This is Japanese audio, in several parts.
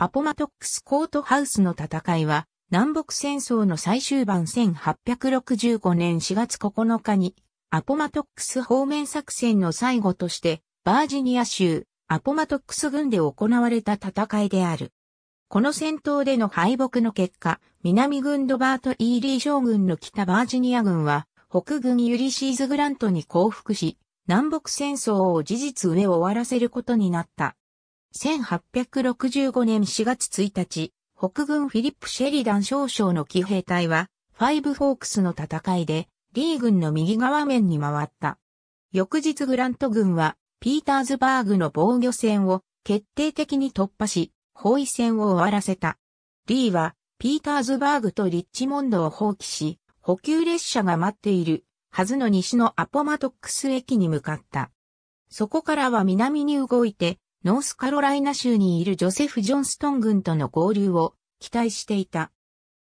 アポマトックスコートハウスの戦いは、南北戦争の最終盤1865年4月9日に、アポマトックス方面作戦の最後として、バージニア州、アポマトックス軍で行われた戦いである。この戦闘での敗北の結果、南軍ドバート・イーリー将軍の北バージニア軍は、北軍ユリシーズ・グラントに降伏し、南北戦争を事実上終わらせることになった。1865年4月1日、北軍フィリップ・シェリダン少将の騎兵隊は、ファイブフォークスの戦いで、リー軍の右側面に回った。翌日グラント軍は、ピーターズバーグの防御戦を決定的に突破し、包囲戦を終わらせた。リーは、ピーターズバーグとリッチモンドを放棄し、補給列車が待っているはずの西のアポマトックス駅に向かった。そこからは南に動いて、ノースカロライナ州にいるジョセフ・ジョンストン軍との合流を期待していた。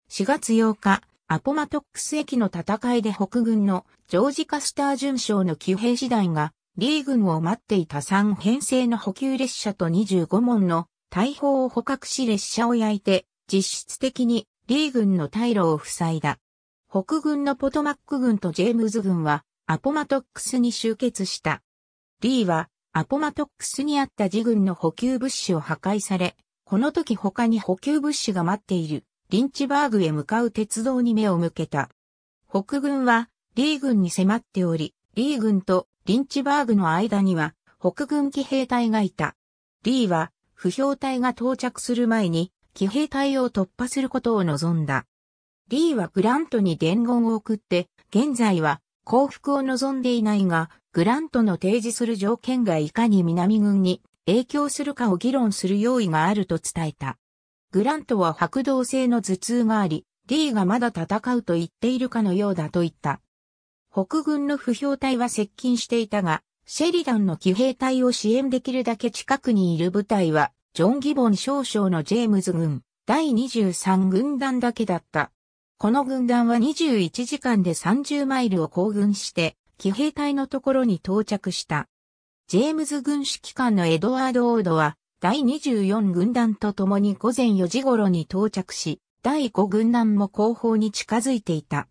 4月8日、アポマトックス駅の戦いで北軍のジョージ・カスター巡将の騎兵師団が、リー軍を待っていた3編成の補給列車と25門の大砲を捕獲し列車を焼いて、実質的にリー軍の退路を塞いだ。北軍のポトマック軍とジェームズ軍はアポマトックスに集結した。リーはアポマトックスにあった自軍の補給物資を破壊され、この時他に補給物資が待っているリンチバーグへ向かう鉄道に目を向けた。北軍はリー軍に迫っており、リー軍とリンチバーグの間には北軍騎兵隊がいた。リーは不評隊が到着する前に騎兵隊を突破することを望んだ。リーはグラントに伝言を送って、現在は降伏を望んでいないが、グラントの提示する条件がいかに南軍に影響するかを議論する用意があると伝えた。グラントは白動性の頭痛があり、リーがまだ戦うと言っているかのようだと言った。北軍の不評隊は接近していたが、シェリダンの騎兵隊を支援できるだけ近くにいる部隊は、ジョン・ギボン少将のジェームズ軍、第23軍団だけだった。この軍団は21時間で30マイルを行軍して、騎兵隊のところに到着した。ジェームズ軍指揮官のエドワード・オードは、第24軍団と共に午前4時頃に到着し、第5軍団も後方に近づいていた。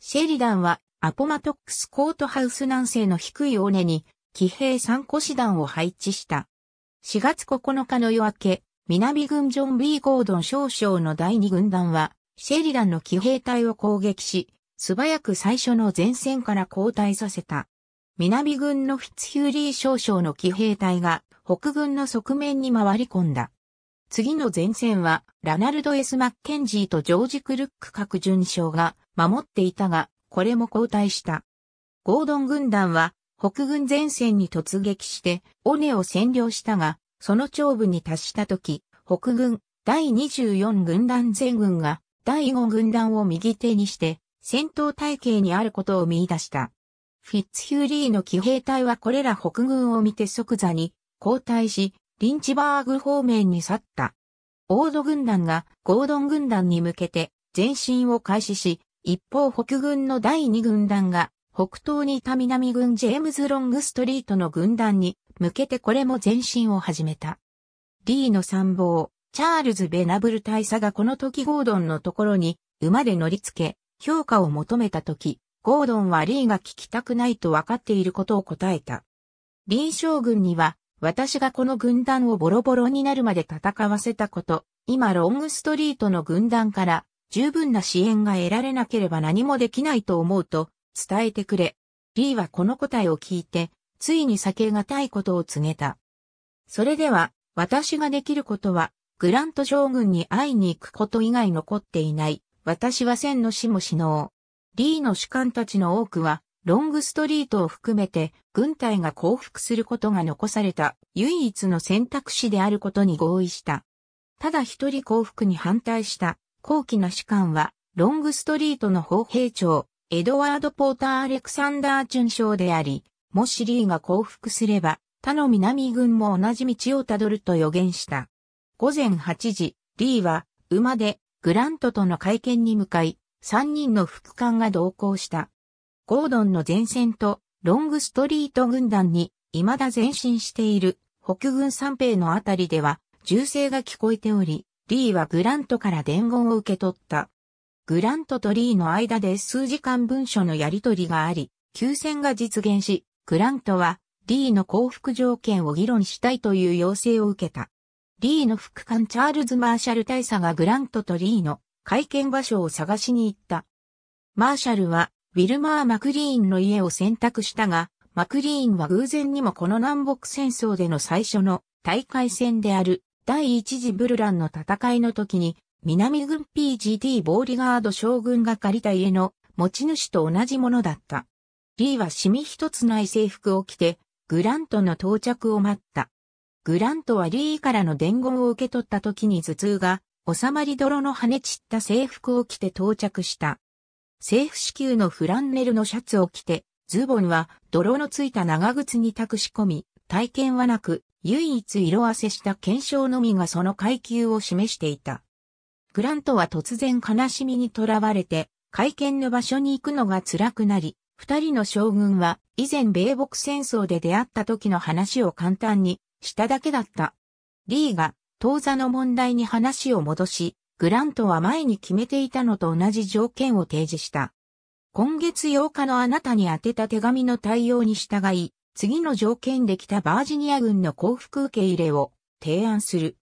シェリダンはアポマトックスコートハウス南西の低い尾根に騎兵3個師団を配置した。4月9日の夜明け、南軍ジョン・ B・ ゴードン少将の第2軍団はシェリランの騎兵隊を攻撃し、素早く最初の前線から後退させた。南軍のフィツヒューリー少将の騎兵隊が北軍の側面に回り込んだ。次の前線は、ラナルド・エス・マッケンジーとジョージ・クルック各巡将が守っていたが、これも後退した。ゴードン軍団は、北軍前線に突撃して、オネを占領したが、その長部に達した時、北軍第24軍団全軍が第5軍団を右手にして、戦闘体系にあることを見出した。フィッツヒューリーの騎兵隊はこれら北軍を見て即座に後退し、リンチバーグ方面に去った。オード軍団がゴードン軍団に向けて前進を開始し、一方北軍の第2軍団が北東にいた南軍ジェームズ・ロングストリートの軍団に向けてこれも前進を始めた。リーの参謀、チャールズ・ベナブル大佐がこの時ゴードンのところに馬で乗り付け、評価を求めた時、ゴードンはリーが聞きたくないと分かっていることを答えた。リー将軍には、私がこの軍団をボロボロになるまで戦わせたこと、今ロングストリートの軍団から十分な支援が得られなければ何もできないと思うと伝えてくれ。リーはこの答えを聞いて、ついに避けがたいことを告げた。それでは、私ができることは、グラント将軍に会いに行くこと以外残っていない。私は千の死も死のリーの主観たちの多くは、ロングストリートを含めて、軍隊が降伏することが残された唯一の選択肢であることに合意した。ただ一人降伏に反対した高貴な士官は、ロングストリートの砲兵長、エドワード・ポーター・アレクサンダー准将であり、もしリーが降伏すれば、他の南軍も同じ道をたどると予言した。午前8時、リーは馬でグラントとの会見に向かい、3人の副官が同行した。ゴードンの前線とロングストリート軍団に未だ前進している北軍三兵のあたりでは銃声が聞こえており、リーはグラントから伝言を受け取った。グラントとリーの間で数時間文書のやり取りがあり、休戦が実現し、グラントはリーの降伏条件を議論したいという要請を受けた。リーの副官チャールズ・マーシャル大佐がグラントとリーの会見場所を探しに行った。マーシャルは、ウィルマー・マクリーンの家を選択したが、マクリーンは偶然にもこの南北戦争での最初の大会戦である第一次ブルランの戦いの時に、南軍 PGT ボーリガード将軍が借りた家の持ち主と同じものだった。リーはシミ一つない制服を着て、グラントの到着を待った。グラントはリーからの伝言を受け取った時に頭痛が、収まり泥の跳ね散った制服を着て到着した。政府支給のフランネルのシャツを着て、ズボンは泥のついた長靴に託し込み、体験はなく、唯一色褪せした検証のみがその階級を示していた。グラントは突然悲しみに囚われて、会見の場所に行くのが辛くなり、二人の将軍は以前米北戦争で出会った時の話を簡単にしただけだった。リーが、当座の問題に話を戻し、グラントは前に決めていたのと同じ条件を提示した。今月8日のあなたに宛てた手紙の対応に従い、次の条件で来たバージニア軍の降伏受け入れを提案する。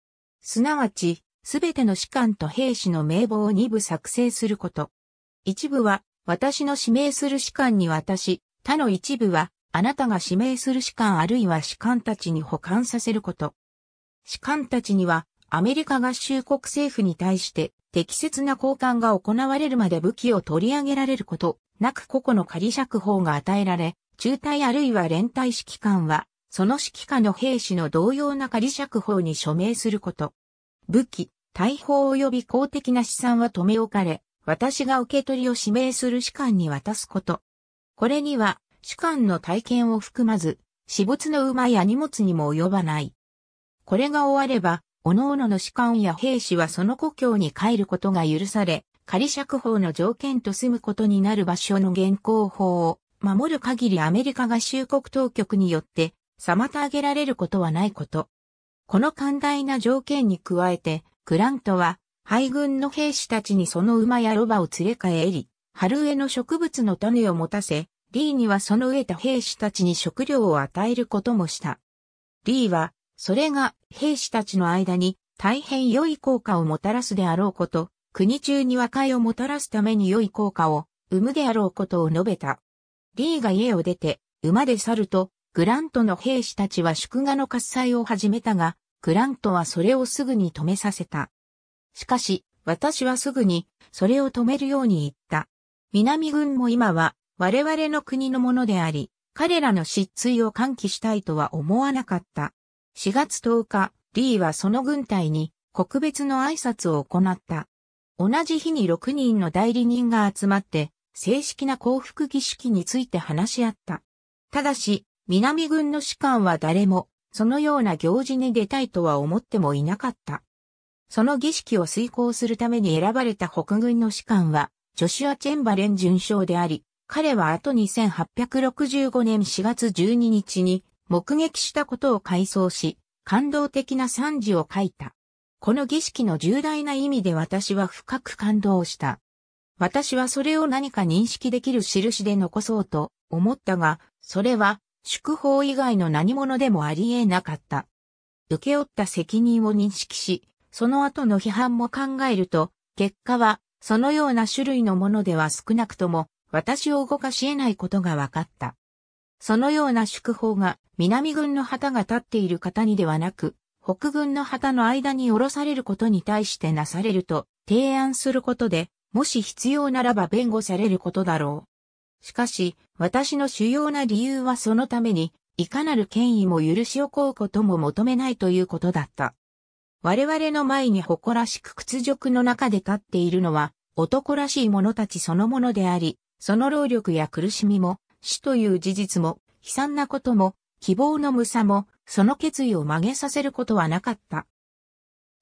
すなわち、すべての士官と兵士の名簿を2部作成すること。一部は、私の指名する士官に渡し、他の一部は、あなたが指名する士官あるいは士官たちに保管させること。士官たちには、アメリカ合衆国政府に対して適切な交換が行われるまで武器を取り上げられること、なく個々の仮釈放が与えられ、中隊あるいは連隊指揮官は、その指揮下の兵士の同様な仮釈放に署名すること。武器、大砲及び公的な資産は留め置かれ、私が受け取りを指名する士官に渡すこと。これには、主観の体験を含まず、私物の馬や荷物にも及ばない。これが終われば、各々の士官や兵士はその故郷に帰ることが許され、仮釈放の条件と住むことになる場所の現行法を守る限りアメリカが衆国当局によって妨げられることはないこと。この寛大な条件に加えて、クラントは敗軍の兵士たちにその馬やロバを連れ帰り、春植えの植物の種を持たせ、リーにはその飢えた兵士たちに食料を与えることもした。リーは、それが兵士たちの間に大変良い効果をもたらすであろうこと、国中に和解をもたらすために良い効果を生むであろうことを述べた。リーが家を出て、馬で去ると、グラントの兵士たちは祝賀の喝采を始めたが、グラントはそれをすぐに止めさせた。しかし、私はすぐに、それを止めるように言った。南軍も今は、我々の国のものであり、彼らの失墜を喚起したいとは思わなかった。4月10日、リーはその軍隊に国別の挨拶を行った。同じ日に6人の代理人が集まって、正式な降伏儀式について話し合った。ただし、南軍の士官は誰も、そのような行事に出たいとは思ってもいなかった。その儀式を遂行するために選ばれた北軍の士官は、ジョシュア・チェンバレン准将であり、彼は後に1865年4月12日に目撃したことを回想し、感動的な惨事を書いた。この儀式の重大な意味で私は深く感動した。私はそれを何か認識できる印で残そうと思ったが、それは祝法以外の何者でもあり得なかった。受け負った責任を認識し、その後の批判も考えると、結果はそのような種類のものでは少なくとも私を動かし得ないことが分かった。そのような祝砲が南軍の旗が立っている方にではなく、北軍の旗の間に下ろされることに対してなされると提案することで、もし必要ならば弁護されることだろう。しかし、私の主要な理由はそのために、いかなる権威も許しをこうことも求めないということだった。我々の前に誇らしく屈辱の中で立っているのは、男らしい者たちそのものであり、その労力や苦しみも、死という事実も、悲惨なことも、希望の無さも、その決意を曲げさせることはなかった。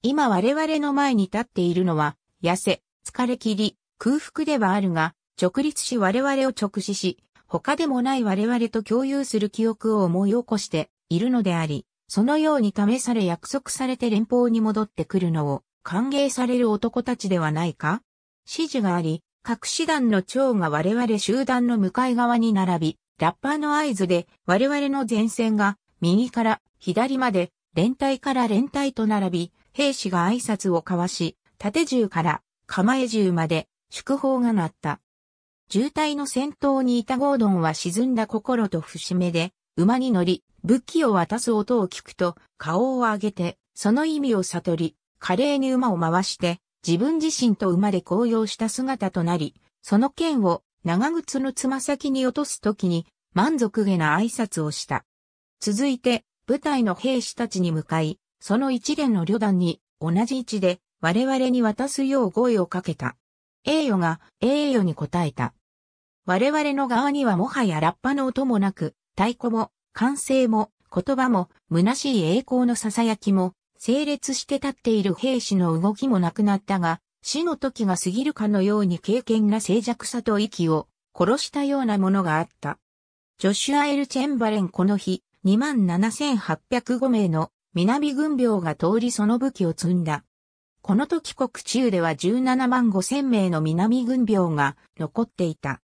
今我々の前に立っているのは、痩せ、疲れ切り、空腹ではあるが、直立し我々を直視し、他でもない我々と共有する記憶を思い起こしているのであり、そのように試され約束されて連邦に戻ってくるのを歓迎される男たちではないか指示があり、各師団の長が我々集団の向かい側に並び、ラッパーの合図で我々の前線が右から左まで連隊から連隊と並び、兵士が挨拶を交わし、縦銃から構え銃まで祝砲が鳴った。渋滞の先頭にいたゴードンは沈んだ心と節目で、馬に乗り、武器を渡す音を聞くと、顔を上げて、その意味を悟り、華麗に馬を回して、自分自身と生まれ高揚した姿となり、その剣を長靴のつま先に落とすときに満足げな挨拶をした。続いて、部隊の兵士たちに向かい、その一連の旅団に同じ位置で我々に渡すよう声をかけた。栄誉が栄誉に応えた。我々の側にはもはやラッパの音もなく、太鼓も、歓声も、言葉も、虚しい栄光の囁きも、整列して立っている兵士の動きもなくなったが、死の時が過ぎるかのように経験な静寂さと息を殺したようなものがあった。ジョシュア・エル・チェンバレンこの日、27,805名の南軍病が通りその武器を積んだ。この時国中では17万5千名の南軍病が残っていた。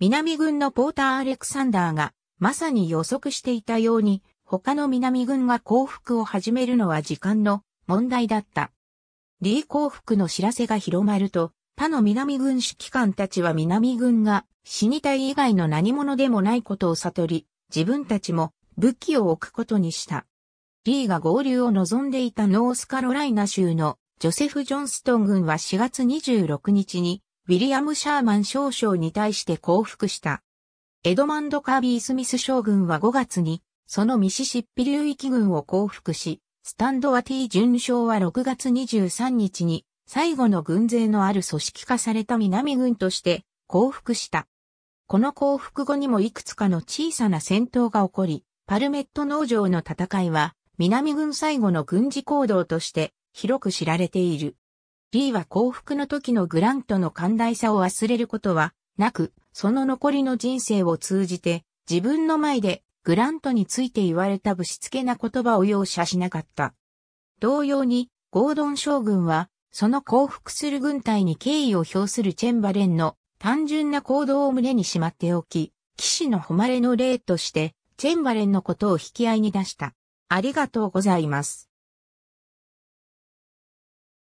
南軍のポーター・アレクサンダーがまさに予測していたように他の南軍が降伏を始めるのは時間の問題だった。李降伏の知らせが広まると、他の南軍指揮官たちは南軍が死にたい以外の何者でもないことを悟り、自分たちも武器を置くことにした。リーが合流を望んでいたノースカロライナ州のジョセフ・ジョンストン軍は4月26日にウィリアム・シャーマン少将に対して降伏した。エドマンド・カービー・スミス将軍は5月にそのミシシッピ流域軍を降伏し、スタンドワティ巡将は6月23日に最後の軍勢のある組織化された南軍として降伏した。この降伏後にもいくつかの小さな戦闘が起こり、パルメット農場の戦いは南軍最後の軍事行動として広く知られている。リーは降伏の時のグラントの寛大さを忘れることはなく、その残りの人生を通じて自分の前でグラントについて言われたぶしつけな言葉を容赦しなかった。同様に、ゴードン将軍は、その降伏する軍隊に敬意を表するチェンバレンの単純な行動を胸にしまっておき、騎士の誉れの例として、チェンバレンのことを引き合いに出した。ありがとうございます。